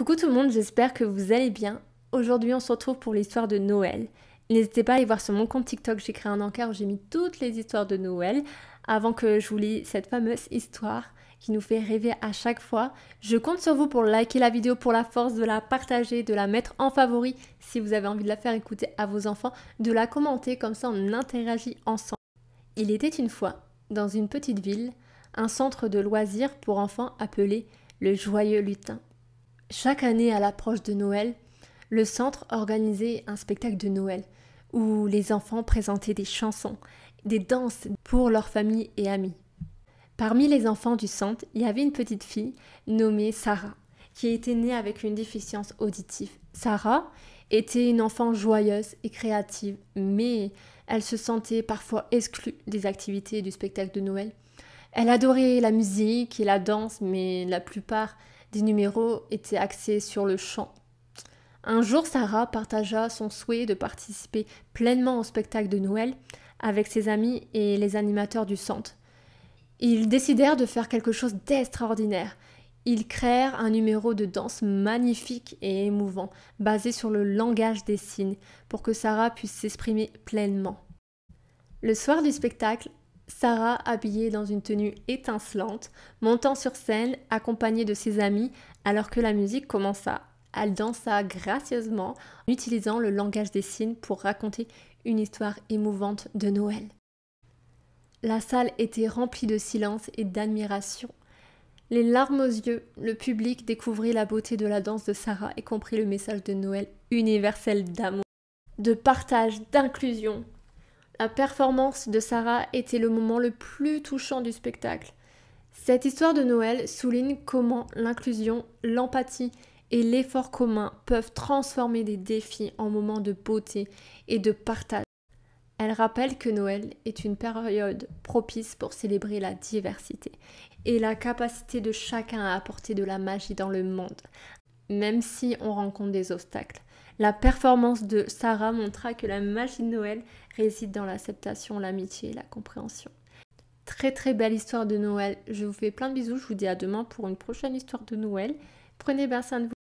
Coucou tout le monde, j'espère que vous allez bien. Aujourd'hui, on se retrouve pour l'histoire de Noël. N'hésitez pas à aller voir sur mon compte TikTok, j'ai créé un encart où j'ai mis toutes les histoires de Noël avant que je vous lise cette fameuse histoire qui nous fait rêver à chaque fois. Je compte sur vous pour liker la vidéo, pour la force, de la partager, de la mettre en favori si vous avez envie de la faire écouter à vos enfants, de la commenter, comme ça on interagit ensemble. Il était une fois, dans une petite ville, un centre de loisirs pour enfants appelé le Joyeux Lutin. Chaque année, à l'approche de Noël, le centre organisait un spectacle de Noël où les enfants présentaient des chansons, des danses pour leurs familles et amis. Parmi les enfants du centre, il y avait une petite fille nommée Sarah, qui était née avec une déficience auditive. Sarah était une enfant joyeuse et créative, mais elle se sentait parfois exclue des activités du spectacle de Noël. Elle adorait la musique et la danse, mais la plupart des numéros étaient axés sur le chant. Un jour, Sarah partagea son souhait de participer pleinement au spectacle de Noël avec ses amis et les animateurs du centre. Ils décidèrent de faire quelque chose d'extraordinaire. Ils créèrent un numéro de danse magnifique et émouvant, basé sur le langage des signes, pour que Sarah puisse s'exprimer pleinement. Le soir du spectacle, Sarah habillée dans une tenue étincelante, montant sur scène accompagnée de ses amis alors que la musique commença. Elle dansa gracieusement en utilisant le langage des signes pour raconter une histoire émouvante de Noël. La salle était remplie de silence et d'admiration. Les larmes aux yeux, le public découvrit la beauté de la danse de Sarah et comprit le message de Noël universel d'amour, de partage, d'inclusion, la performance de Sarah était le moment le plus touchant du spectacle. Cette histoire de Noël souligne comment l'inclusion, l'empathie et l'effort commun peuvent transformer des défis en moments de beauté et de partage. Elle rappelle que Noël est une période propice pour célébrer la diversité et la capacité de chacun à apporter de la magie dans le monde, même si on rencontre des obstacles. La performance de Sarah montra que la magie de Noël réside dans l'acceptation, l'amitié et la compréhension. Très très belle histoire de Noël. Je vous fais plein de bisous. Je vous dis à demain pour une prochaine histoire de Noël. Prenez bien soin de vous.